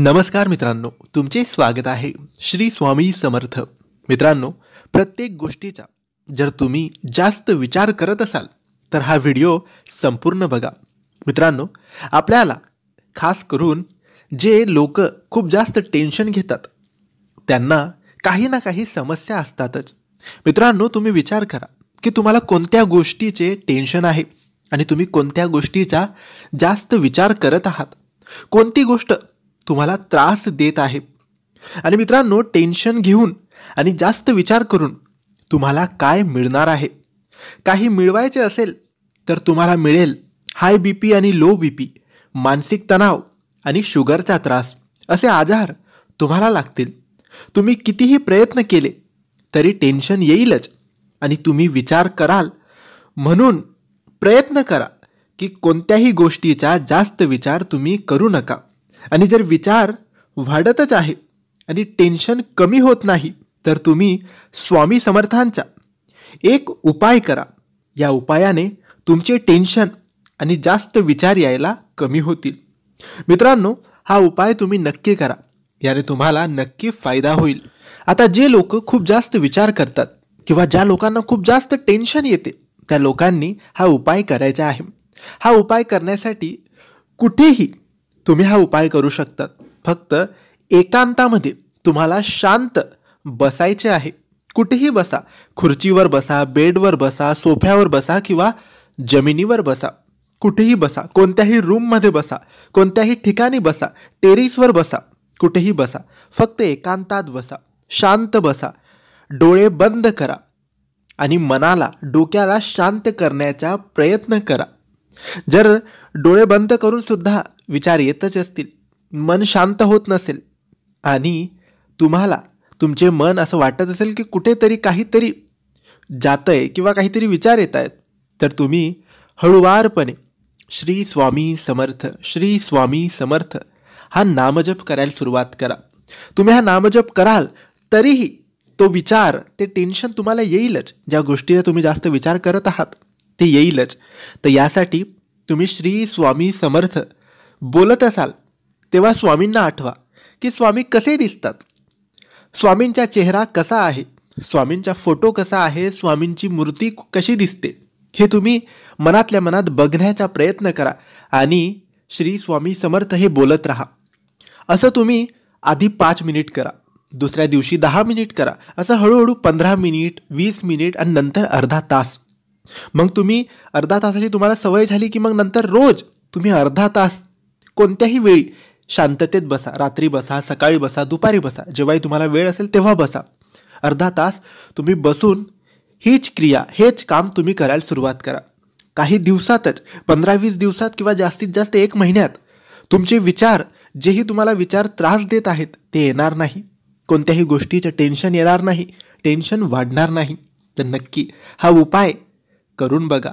नमस्कार मित्रांनो तुमचे स्वागत आहे श्री स्वामी समर्थ मित्रांनो प्रत्येक गोष्टीचा जर तुम्ही जास्त विचार करत असाल तर हा व्हिडिओ संपूर्ण बघा मित्रांनो आपल्याला खास करून जे लोक खूप जास्त टेन्शन घेतात त्यांना काही ना काही समस्या असतातच मित्रांनो तुम्ही विचार करा की तुम्हाला कोणत्या गोष्टीचे टेन्शन आहे आणि तुम्ही कोणत्या गोष्टीचा जास्त विचार करत आहात कोणती गोष्ट तुम्हाला त्रास देत आहे आणि मित्रांनो टेन्शन घेऊन आणि जास्त विचार करून तुम्हाला काय मिळणार आहे काही मिळवायचे असेल तर तुम्हाला मिळेल हाय बी पी आणि लो बी पी मानसिक तणाव आणि शुगरचा त्रास असे आजार तुम्हाला लागतील तुम्ही कितीही प्रयत्न केले तरी टेन्शन येईलच आणि तुम्ही विचार कराल म्हणून प्रयत्न करा की कोणत्याही गोष्टीचा जास्त विचार तुम्ही करू नका आणि जर विचार वाढतच आहे आणि टेन्शन कमी होत नाही तर तुम्ही स्वामी समर्थांचा एक उपाय करा या उपायाने तुमचे टेन्शन आणि जास्त विचार यायला कमी होतील मित्रांनो हा उपाय तुम्ही नक्की करा याने तुम्हाला नक्की फायदा होईल आता जे लोक खूप जास्त विचार करतात किंवा ज्या लोकांना खूप जास्त टेन्शन येते त्या लोकांनी हा उपाय करायचा आहे हा उपाय करण्यासाठी कुठेही तुम्ही हा उपाय करू शकतात फक्त एकांतामध्ये तुम्हाला शांत बसायचे आहे कुठेही बसा खुर्चीवर बसा बेडवर बसा सोफ्यावर बसा किंवा जमिनीवर बसा कुठेही बसा कोणत्याही रूममध्ये बसा कोणत्याही ठिकाणी बसा टेरिसवर बसा कुठेही बसा फक्त एकांतात बसा शांत बसा डोळे बंद करा आणि मनाला डोक्याला शांत करण्याचा प्रयत्न करा जर डोळे बंद करून सुद्धा विचार येतच असतील मन शांत होत नसेल आणि तुम्हाला तुमचे मन असं वाटत असेल की कुठेतरी काहीतरी जात आहे किंवा काहीतरी विचार येत आहेत तर तुम्ही हळुवारपणे श्री स्वामी समर्थ श्री स्वामी समर्थ हा नामजप करायला सुरुवात करा तुम्ही हा नामजप कराल तरीही तो विचार ते टेन्शन तुम्हाला येईलच ज्या गोष्टीचा तुम्ही जास्त विचार करत आहात ते येईलच तर यासाठी तुम्ही श्री स्वामी समर्थ बोलत असाल तेव्हा स्वामींना आठवा की स्वामी कसे दिसतात स्वामींचा चेहरा कसा आहे स्वामींचा फोटो कसा आहे स्वामींची मूर्ती कशी दिसते हे तुम्ही मनातल्या मनात बघण्याचा प्रयत्न करा आणि श्री स्वामी समर्थ हे बोलत राहा असं तुम्ही आधी पाच मिनिट करा दुसऱ्या दिवशी दहा मिनिट करा असं हळूहळू पंधरा मिनिट वीस मिनिट आणि नंतर अर्धा तास मग तुम्ही अर्धा तासाची तुम्हाला सवय झाली की मग नंतर रोज तुम्ही अर्धा तास कोणत्याही वेळी शांततेत बसा रात्री बसा सकाळी बसा दुपारी बसा जेव्हाही तुम्हाला वेळ असेल तेव्हा बसा अर्धा तास तुम्ही बसून हीच क्रिया हेच काम तुम्ही करायला सुरुवात करा काही दिवसातच पंधरा वीस दिवसात किंवा जास्तीत जास्त एक महिन्यात तुमचे विचार जेही तुम्हाला विचार त्रास देत आहेत ते येणार नाही कोणत्याही गोष्टीचं टेन्शन येणार नाही टेन्शन वाढणार नाही तर नक्की हा उपाय करून बघा